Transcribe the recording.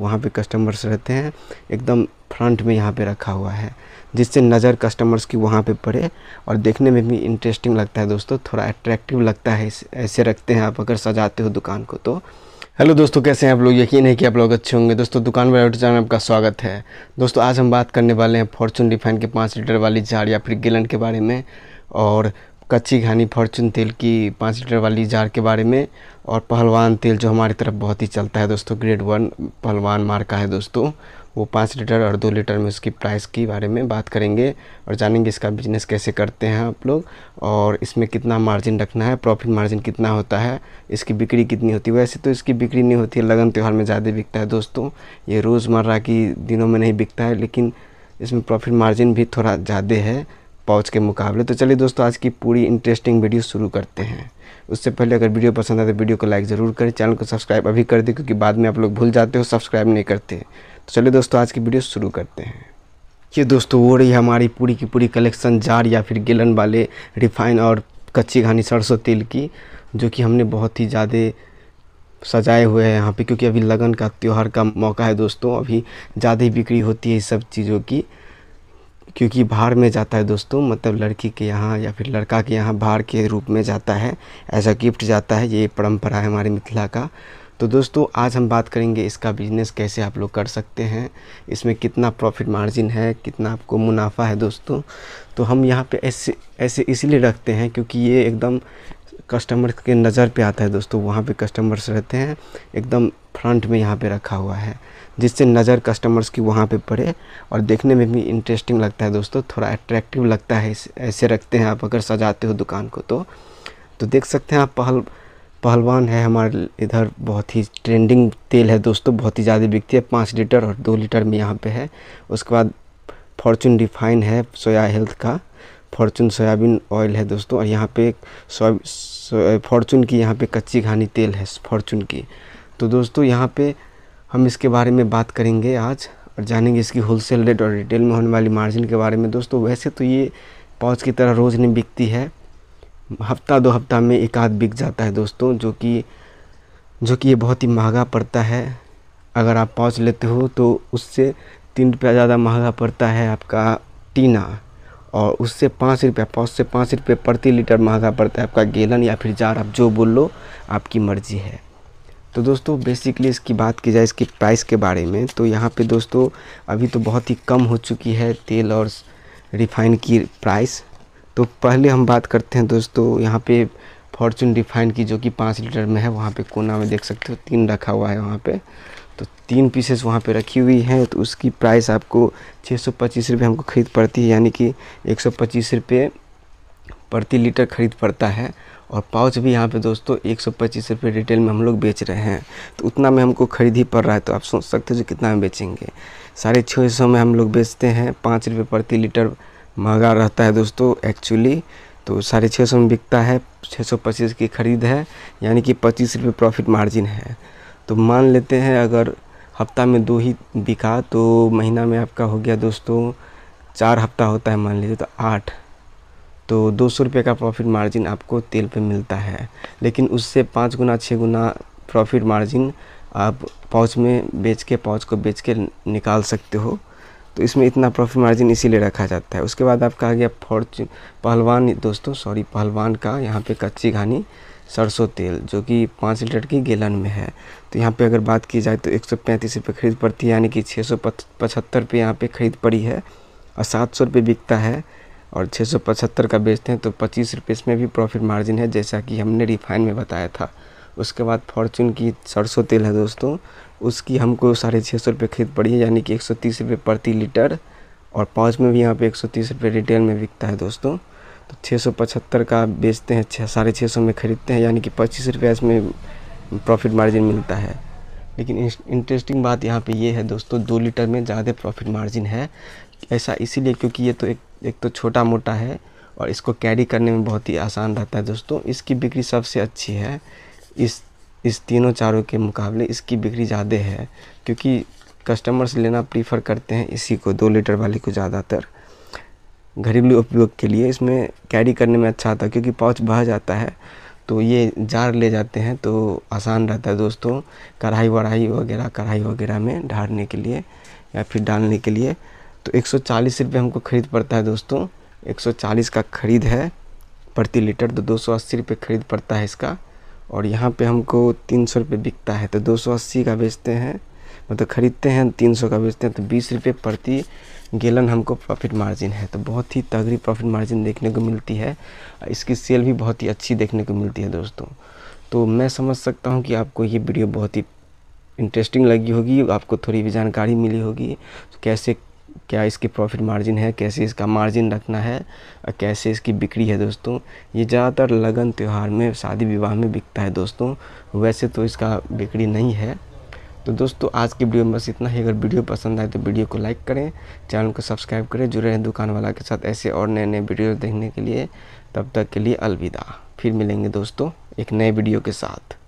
वहाँ पे कस्टमर्स रहते हैं एकदम फ्रंट में यहाँ पे रखा हुआ है जिससे नज़र कस्टमर्स की वहाँ पे पड़े और देखने में भी इंटरेस्टिंग लगता है दोस्तों थोड़ा अट्रैक्टिव लगता है ऐसे रखते हैं आप अगर सजाते हो दुकान को तो हेलो दोस्तों कैसे हैं आप लोग यकीन है कि आप लोग अच्छे होंगे दोस्तों दुकान वाले यूट्यूब जाना आपका स्वागत है दोस्तों आज हम बात करने वाले हैं फॉर्चून रिफाइन के पाँच लीटर वाली जार या फिर गिलन के बारे में और कच्ची घानी फॉर्चून तेल की पाँच लीटर वाली जार के बारे में और पहलवान तेल जो हमारी तरफ बहुत ही चलता है दोस्तों ग्रेड वन पहलवान मार्का है दोस्तों वो पाँच लीटर और दो लीटर में उसकी प्राइस के बारे में बात करेंगे और जानेंगे इसका बिजनेस कैसे करते हैं आप लोग और इसमें कितना मार्जिन रखना है प्रॉफिट मार्जिन कितना होता है इसकी बिक्री कितनी होती है वैसे तो इसकी बिक्री नहीं होती है लगन त्यौहार में ज़्यादा बिकता है दोस्तों ये रोज़मर्रा की दिनों में नहीं बिकता है लेकिन इसमें प्रॉफिट मार्जिन भी थोड़ा ज़्यादा है पाउच के मुकाबले तो चलिए दोस्तों आज की पूरी इंटरेस्टिंग वीडियो शुरू करते हैं उससे पहले अगर वीडियो पसंद आए तो वीडियो को लाइक ज़रूर करें चैनल को सब्सक्राइब अभी कर दें क्योंकि बाद में आप लोग भूल जाते हो सब्सक्राइब नहीं करते तो चलिए दोस्तों आज की वीडियो शुरू करते हैं ये दोस्तों वो रही हमारी पूरी की पूरी कलेक्शन जार या फिर गिलन वाले रिफाइन और कच्ची घानी सरसों तेल की जो कि हमने बहुत ही ज़्यादा सजाए हुए हैं यहाँ पे क्योंकि अभी लगन का त्यौहार का मौका है दोस्तों अभी ज़्यादा ही बिक्री होती है इस सब चीज़ों की क्योंकि भार में जाता है दोस्तों मतलब लड़की के यहाँ या फिर लड़का के यहाँ भार के रूप में जाता है एज अ गिफ्ट जाता है ये परंपरा है हमारे मिथिला का तो दोस्तों आज हम बात करेंगे इसका बिज़नेस कैसे आप लोग कर सकते हैं इसमें कितना प्रॉफिट मार्जिन है कितना आपको मुनाफा है दोस्तों तो हम यहाँ पे ऐसे ऐसे इसीलिए रखते हैं क्योंकि ये एकदम कस्टमर के नज़र पे आता है दोस्तों वहाँ पे कस्टमर्स रहते हैं एकदम फ्रंट में यहाँ पे रखा हुआ है जिससे नज़र कस्टमर्स की वहाँ पे पड़े और देखने में भी इंटरेस्टिंग लगता है दोस्तों थोड़ा अट्रैक्टिव लगता है ऐसे रखते हैं आप अगर सजाते हो दुकान को तो तो देख सकते हैं आप पहल पहलवान है हमारे इधर बहुत ही ट्रेंडिंग तेल है दोस्तों बहुत ही ज़्यादा बिकती है पाँच लीटर और दो लीटर में यहाँ पर है उसके बाद फॉर्चून रिफाइन है सोया हेल्थ का फॉर्चून सोयाबीन ऑयल है दोस्तों और यहाँ पे सोया फॉर्चून की यहाँ पे कच्ची घानी तेल है फॉर्चून की तो दोस्तों यहाँ पे हम इसके बारे में बात करेंगे आज और जानेंगे इसकी होलसेल रेट और रिटेल में होने वाली मार्जिन के बारे में दोस्तों वैसे तो ये पाउच की तरह रोज़ नहीं बिकती है हफ्ता दो हफ्ता में एक आध बिक जाता है दोस्तों जो कि जो कि ये बहुत ही महंगा पड़ता है अगर आप पाउच लेते हो तो उससे तीन रुपया ज़्यादा महंगा पड़ता है आपका टीना और उससे पाँच रुपया पाँच से पाँच रुपये प्रति लीटर महंगा पड़ता है आपका गेलन या फिर जार आप जो बोल लो आपकी मर्ज़ी है तो दोस्तों बेसिकली इसकी बात की जाए इसकी प्राइस के बारे में तो यहाँ पे दोस्तों अभी तो बहुत ही कम हो चुकी है तेल और रिफाइन की प्राइस तो पहले हम बात करते हैं दोस्तों यहाँ पे फॉर्चून रिफाइन की जो कि पाँच लीटर में है वहाँ पे कोना में देख सकते हो तीन रखा हुआ है वहाँ पे तो तीन पीसेस वहाँ पे रखी हुई हैं तो उसकी प्राइस आपको छः सौ पच्चीस रुपये हमको ख़रीद पड़ती है यानी कि एक सौ पच्चीस रुपये प्रति लीटर ख़रीद पड़ता है और पाउच भी यहाँ पे दोस्तों एक सौ पच्चीस रुपये रिटेल में हम लोग बेच रहे हैं तो उतना में हमको खरीद ही पड़ रहा है तो आप सोच सकते हो जो कितना में बेचेंगे साढ़े छः सौ में हम लोग बेचते हैं पाँच रुपये प्रति लीटर महंगा रहता है दोस्तों एक्चुअली तो साढ़े छः सौ में बिकता है छः सौ पच्चीस की ख़रीद है यानी कि पच्चीस रुपये प्रॉफिट मार्जिन है तो मान लेते हैं अगर हफ्ता में दो ही बिका तो महीना में आपका हो गया दोस्तों चार हफ्ता होता है मान लीजिए तो आठ तो दो सौ रुपये का प्रॉफिट मार्जिन आपको तेल पे मिलता है लेकिन उससे पाँच गुना छः गुना प्रॉफिट मार्जिन आप पाउच में बेच के पाउच को बेच के निकाल सकते हो तो इसमें इतना प्रॉफिट मार्जिन इसीलिए रखा जाता है उसके बाद आपका आ गया फॉर्चून पहलवान दोस्तों सॉरी पहलवान का यहाँ पे कच्ची घानी सरसों तेल जो कि पाँच लीटर की गैलन में है तो यहाँ पे अगर बात की जाए तो एक सौ पैंतीस रुपये खरीद पड़ती है यानी कि छः सौ पचहत्तर रुपये यहाँ पर खरीद पड़ी है और सात सौ रुपये बिकता है और छः सौ पचहत्तर का बेचते हैं तो पच्चीस रुपये इसमें भी प्रॉफिट मार्जिन है जैसा कि हमने रिफाइन में बताया था उसके बाद फॉर्चून की सरसों तेल है दोस्तों उसकी हमको साढ़े छः सौ रुपये खरीद पड़ी है यानी कि एक सौ तीस रुपये प्रति लीटर और पाउच में भी यहाँ पे एक सौ तीस रुपये रिटेल में बिकता है दोस्तों तो छः सौ पचहत्तर का बेचते हैं छः साढ़े छः सौ में ख़रीदते हैं यानी कि पच्चीस रुपये इसमें प्रॉफिट मार्जिन मिलता है लेकिन इंटरेस्टिंग बात यहाँ पे ये है दोस्तों दो लीटर में ज़्यादा प्रॉफिट मार्जिन है ऐसा इसीलिए क्योंकि ये तो एक एक तो छोटा मोटा है और इसको कैरी करने में बहुत ही आसान रहता है दोस्तों इसकी बिक्री सबसे अच्छी है इस इस तीनों चारों के मुकाबले इसकी बिक्री ज़्यादा है क्योंकि कस्टमर्स लेना प्रीफर करते हैं इसी को दो लीटर वाली को ज़्यादातर घरेलू उपयोग के लिए इसमें कैरी करने में अच्छा आता है क्योंकि पाउच बह जाता है तो ये जार ले जाते हैं तो आसान रहता है दोस्तों कढ़ाई वढ़ाई वगैरह कढ़ाई वगैरह में ढारने के लिए या फिर डालने के लिए तो 140 रुपये हमको ख़रीद पड़ता है दोस्तों 140 का ख़रीद है प्रति लीटर तो दो सौ अस्सी रुपये ख़रीद पड़ता है इसका और यहाँ पे हमको तीन सौ रुपये बिकता है तो दो सौ अस्सी का बेचते हैं मतलब ख़रीदते हैं तीन सौ का बेचते हैं तो बीस रुपये प्रति गेलन हमको प्रॉफिट मार्जिन है तो बहुत ही तगड़ी प्रॉफिट मार्जिन देखने को मिलती है इसकी सेल भी बहुत ही अच्छी देखने को मिलती है दोस्तों तो मैं समझ सकता हूँ कि आपको ये वीडियो बहुत ही इंटरेस्टिंग लगी होगी आपको थोड़ी भी जानकारी मिली होगी तो कैसे क्या इसकी प्रॉफिट मार्जिन है कैसे इसका मार्जिन रखना है और कैसे इसकी बिक्री है दोस्तों ये ज़्यादातर लगन त्यौहार में शादी विवाह में बिकता है दोस्तों वैसे तो इसका बिक्री नहीं है तो दोस्तों आज की वीडियो में बस इतना ही अगर वीडियो पसंद आए तो वीडियो को लाइक करें चैनल को सब्सक्राइब करें जुड़े रहें दुकान वाला के साथ ऐसे और नए नए वीडियो देखने के लिए तब तक के लिए अलविदा फिर मिलेंगे दोस्तों एक नए वीडियो के साथ